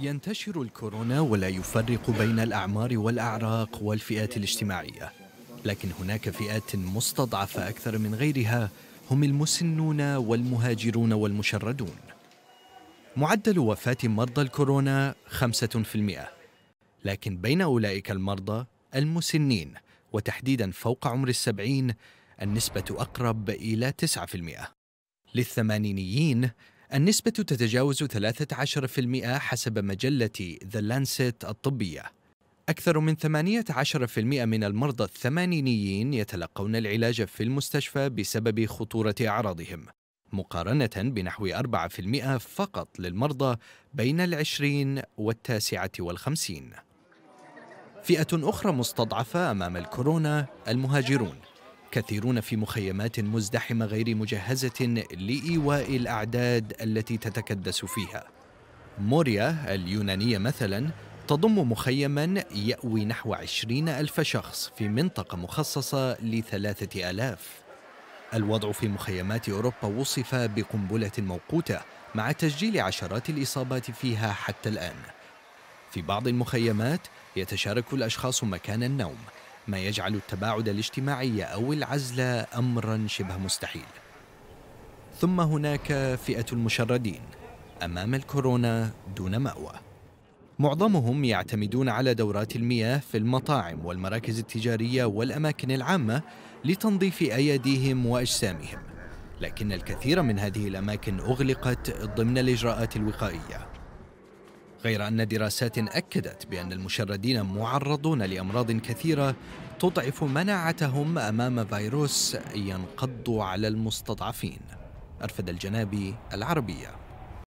ينتشر الكورونا ولا يفرق بين الأعمار والأعراق والفئات الاجتماعية لكن هناك فئات مستضعفة أكثر من غيرها هم المسنون والمهاجرون والمشردون معدل وفاة مرضى الكورونا 5% لكن بين أولئك المرضى المسنين وتحديدا فوق عمر السبعين النسبة أقرب إلى 9% للثمانينيين النسبة تتجاوز 13% حسب مجلة The Lancet الطبية أكثر من 18% من المرضى الثمانينيين يتلقون العلاج في المستشفى بسبب خطورة أعراضهم مقارنة بنحو 4% فقط للمرضى بين العشرين والتاسعة والخمسين فئة أخرى مستضعفة أمام الكورونا المهاجرون كثيرون في مخيمات مزدحمة غير مجهزة لإيواء الأعداد التي تتكدس فيها. موريا اليونانية مثلا تضم مخيما يأوي نحو عشرين ألف شخص في منطقة مخصصة لثلاثة ألاف الوضع في مخيمات أوروبا وصف بقنبلة موقوتة مع تسجيل عشرات الإصابات فيها حتى الآن في بعض المخيمات يتشارك الأشخاص مكان النوم ما يجعل التباعد الاجتماعي أو العزل أمرا شبه مستحيل ثم هناك فئة المشردين أمام الكورونا دون مأوى معظمهم يعتمدون على دورات المياه في المطاعم والمراكز التجارية والأماكن العامة لتنظيف أيديهم وأجسامهم لكن الكثير من هذه الأماكن أغلقت ضمن الإجراءات الوقائية غير أن دراسات أكدت بأن المشردين معرضون لأمراض كثيرة تضعف مناعتهم أمام فيروس ينقض على المستضعفين أرفد الجنابي العربية